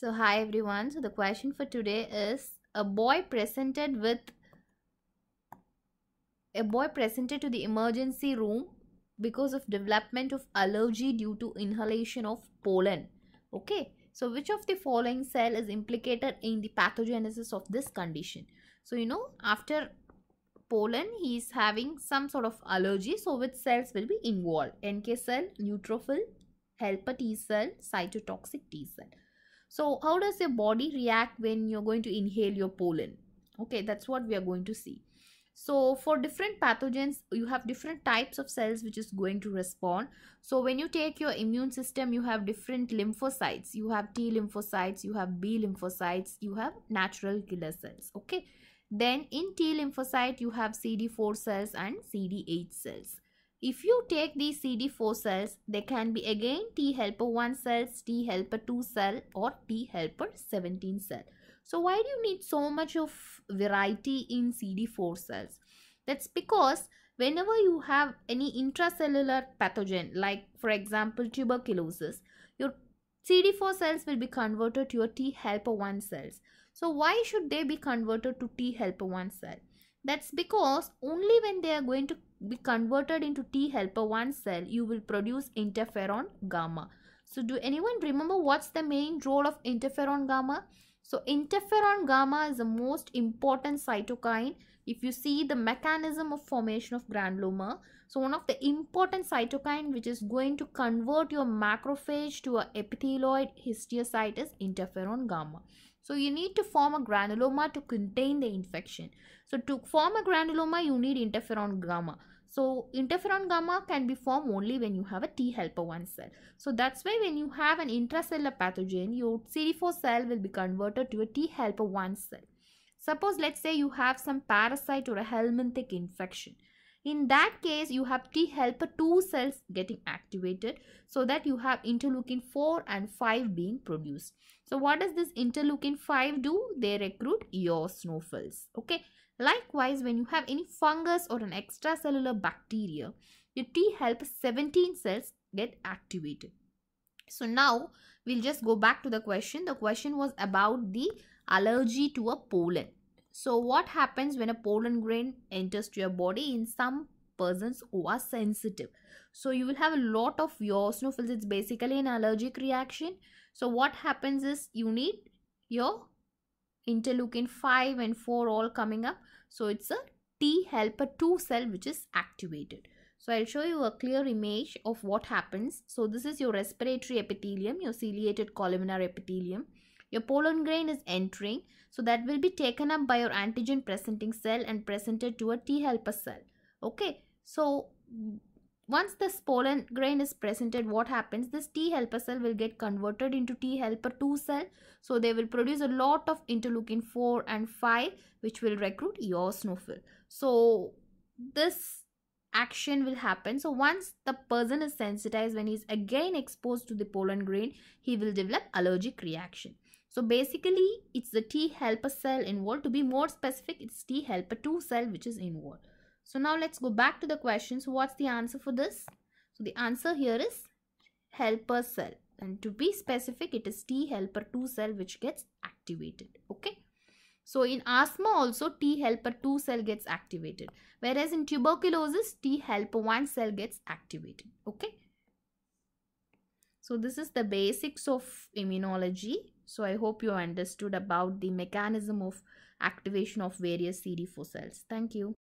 So hi everyone. So the question for today is a boy presented with a boy presented to the emergency room because of development of allergy due to inhalation of pollen. Okay. So which of the following cell is implicated in the pathogenesis of this condition? So you know after pollen he is having some sort of allergy so which cells will be involved? NK cell, neutrophil, helper T cell, cytotoxic T cell. So how does your body react when you're going to inhale your pollen? Okay, that's what we are going to see. So for different pathogens, you have different types of cells which is going to respond. So when you take your immune system, you have different lymphocytes. You have T lymphocytes, you have B lymphocytes, you have natural killer cells. Okay. Then in T lymphocyte, you have CD4 cells and CD8 cells. If you take these CD4 cells, they can be again T helper 1 cells, T helper 2 cell or T helper 17 cell. So why do you need so much of variety in CD4 cells? That's because whenever you have any intracellular pathogen like for example tuberculosis, your CD4 cells will be converted to your T helper 1 cells. So why should they be converted to T helper 1 cell? That's because only when they are going to be converted into T helper 1 cell, you will produce interferon gamma. So do anyone remember what's the main role of interferon gamma? So interferon gamma is the most important cytokine. If you see the mechanism of formation of granuloma, so one of the important cytokine which is going to convert your macrophage to a epitheloid histiocyte is interferon gamma. So you need to form a granuloma to contain the infection. So to form a granuloma, you need interferon gamma. So interferon gamma can be formed only when you have a T helper 1 cell. So that's why when you have an intracellular pathogen, your CD4 cell will be converted to a T helper 1 cell. Suppose let's say you have some parasite or a helminthic infection. In that case, you have T helper 2 cells getting activated so that you have interleukin 4 and 5 being produced. So what does this interleukin 5 do? They recruit your Okay. Likewise, when you have any fungus or an extracellular bacteria, your T helper 17 cells get activated. So now we'll just go back to the question. The question was about the allergy to a pollen. So what happens when a pollen grain enters to your body in some persons who are sensitive? So you will have a lot of your It's basically an allergic reaction. So what happens is you need your interleukin 5 and 4 all coming up. So it's a T helper 2 cell which is activated. So I'll show you a clear image of what happens. So this is your respiratory epithelium, your ciliated columnar epithelium. Your pollen grain is entering, so that will be taken up by your antigen presenting cell and presented to a T helper cell. Okay, so once this pollen grain is presented, what happens? This T helper cell will get converted into T helper 2 cell. So they will produce a lot of interleukin 4 and 5 which will recruit your snowfill. So this action will happen. So once the person is sensitized, when he is again exposed to the pollen grain, he will develop allergic reaction. So basically it's the T helper cell involved. To be more specific, it's T helper 2 cell which is involved. So now let's go back to the question. So what's the answer for this? So the answer here is helper cell and to be specific it is T helper 2 cell which gets activated. Okay. So in asthma also T helper 2 cell gets activated whereas in tuberculosis T helper 1 cell gets activated. Okay. So this is the basics of immunology. So I hope you understood about the mechanism of activation of various CD4 cells. Thank you.